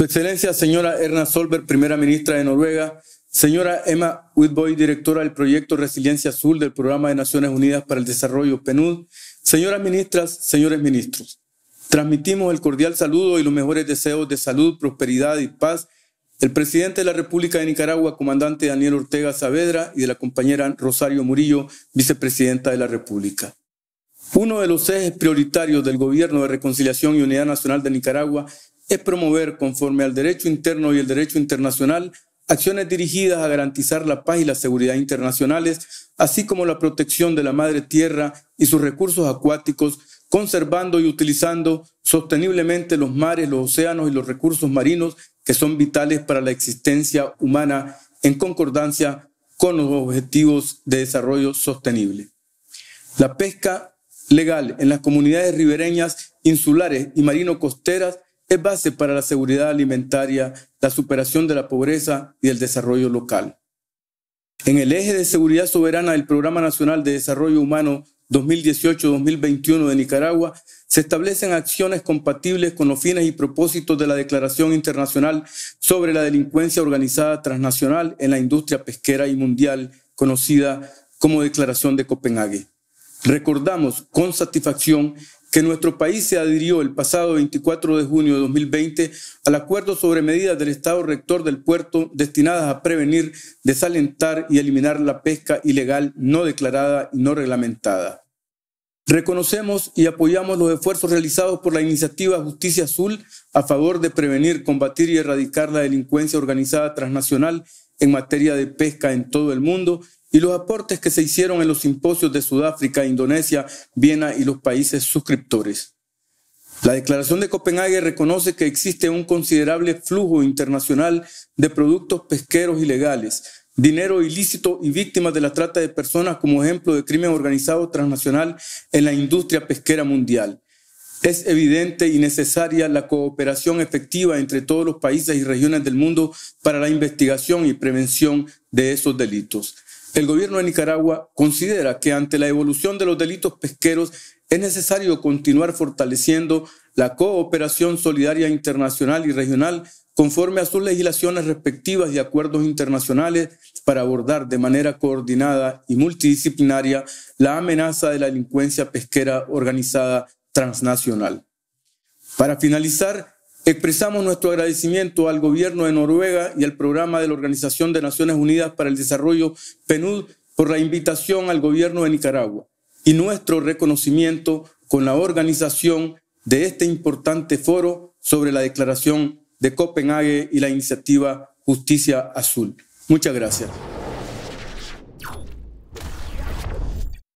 Su Excelencia, señora Erna Solberg, primera ministra de Noruega, señora Emma Whitboy, directora del proyecto Resiliencia Azul del Programa de Naciones Unidas para el Desarrollo, PNUD, señoras ministras, señores ministros. Transmitimos el cordial saludo y los mejores deseos de salud, prosperidad y paz del presidente de la República de Nicaragua, comandante Daniel Ortega Saavedra, y de la compañera Rosario Murillo, vicepresidenta de la República. Uno de los ejes prioritarios del Gobierno de Reconciliación y Unidad Nacional de Nicaragua es promover, conforme al derecho interno y el derecho internacional, acciones dirigidas a garantizar la paz y la seguridad internacionales, así como la protección de la madre tierra y sus recursos acuáticos, conservando y utilizando sosteniblemente los mares, los océanos y los recursos marinos que son vitales para la existencia humana en concordancia con los objetivos de desarrollo sostenible. La pesca legal en las comunidades ribereñas, insulares y marino-costeras es base para la seguridad alimentaria, la superación de la pobreza y el desarrollo local. En el eje de seguridad soberana del Programa Nacional de Desarrollo Humano 2018-2021 de Nicaragua, se establecen acciones compatibles con los fines y propósitos de la Declaración Internacional sobre la Delincuencia Organizada Transnacional en la Industria Pesquera y Mundial, conocida como Declaración de Copenhague. Recordamos con satisfacción que nuestro país se adhirió el pasado 24 de junio de 2020 al acuerdo sobre medidas del Estado rector del puerto destinadas a prevenir, desalentar y eliminar la pesca ilegal no declarada y no reglamentada. Reconocemos y apoyamos los esfuerzos realizados por la iniciativa Justicia Azul a favor de prevenir, combatir y erradicar la delincuencia organizada transnacional en materia de pesca en todo el mundo y los aportes que se hicieron en los simposios de Sudáfrica, Indonesia, Viena y los países suscriptores. La Declaración de Copenhague reconoce que existe un considerable flujo internacional de productos pesqueros ilegales, dinero ilícito y víctimas de la trata de personas como ejemplo de crimen organizado transnacional en la industria pesquera mundial. Es evidente y necesaria la cooperación efectiva entre todos los países y regiones del mundo para la investigación y prevención de esos delitos. El gobierno de Nicaragua considera que ante la evolución de los delitos pesqueros es necesario continuar fortaleciendo la cooperación solidaria internacional y regional conforme a sus legislaciones respectivas y acuerdos internacionales para abordar de manera coordinada y multidisciplinaria la amenaza de la delincuencia pesquera organizada transnacional. Para finalizar, Expresamos nuestro agradecimiento al gobierno de Noruega y al programa de la Organización de Naciones Unidas para el Desarrollo, PNUD, por la invitación al gobierno de Nicaragua y nuestro reconocimiento con la organización de este importante foro sobre la declaración de Copenhague y la iniciativa Justicia Azul. Muchas gracias.